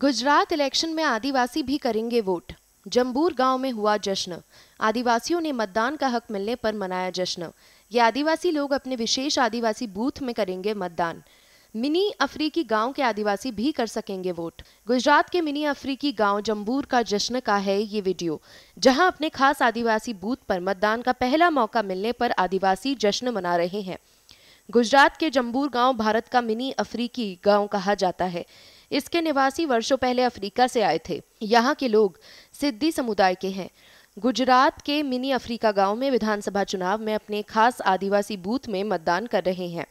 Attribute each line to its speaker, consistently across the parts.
Speaker 1: Gujarat election में आदिवासी भी करेंगे वोट जम्बूर गांव में हुआ जश्न आदिवासियों ने मतदान का हक मिलने पर मनाया जश्न ये आदिवासी लोग अपने विशेष आदिवासी बूथ में करेंगे मतदान मिनी अफ्रीकी गांव के आदिवासी भी कर सकेंगे वोट गुजरात के मिनी अफ्रीकी गांव जम्बूर का जश्न का है ये वीडियो जहां अपने खास आदिवासी बूथ पर मतदान का पहला मौका मिलने पर आदिवासी जश्न मना रहे हैं गुजरात के जम्बूर गांव भारत का मिनी अफ्रीकी गांव कहा जाता है इसके निवासी वर्षों पहले अफ्रीका से आए थे यहाँ के लोग सिद्धि समुदाय के हैं गुजरात के मिनी अफ्रीका गांव में विधानसभा चुनाव में अपने खास आदिवासी बूथ में मतदान कर रहे हैं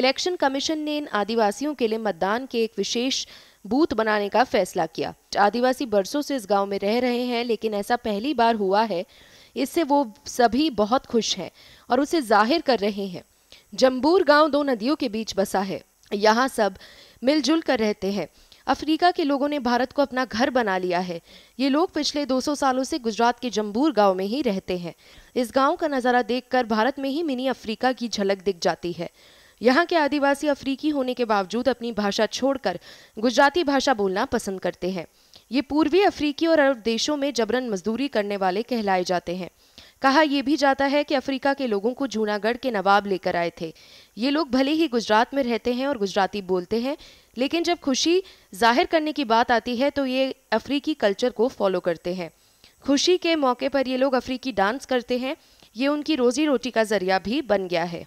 Speaker 1: इलेक्शन कमीशन ने इन आदिवासियों के लिए मतदान के एक विशेष बूथ बनाने का फैसला किया आदिवासी बरसों से इस गांव में रह रहे हैं लेकिन ऐसा पहली बार हुआ है इससे वो सभी बहुत खुश हैं और उसे जाहिर कर रहे हैं जम्बूर गांव दो नदियों के बीच बसा है यहाँ सब मिलजुल कर रहते हैं अफ्रीका के लोगों ने भारत को अपना घर बना लिया है ये लोग पिछले 200 सालों से गुजरात के जम्बूर गांव में ही रहते हैं इस गांव का नज़ारा देखकर भारत में ही मिनी अफ्रीका की झलक दिख जाती है यहाँ के आदिवासी अफ्रीकी होने के बावजूद अपनी भाषा छोड़कर गुजराती भाषा बोलना पसंद करते हैं ये पूर्वी अफ्रीकी और अरब देशों में जबरन मजदूरी करने वाले कहलाए जाते हैं कहा यह भी जाता है कि अफ्रीका के लोगों को जूनागढ़ के नवाब लेकर आए थे ये लोग भले ही गुजरात में रहते हैं और गुजराती बोलते हैं लेकिन जब खुशी जाहिर करने की बात आती है तो ये अफ्रीकी कल्चर को फॉलो करते हैं खुशी के मौके पर ये लोग अफ्रीकी डांस करते हैं ये उनकी रोजी रोटी का जरिया भी बन गया है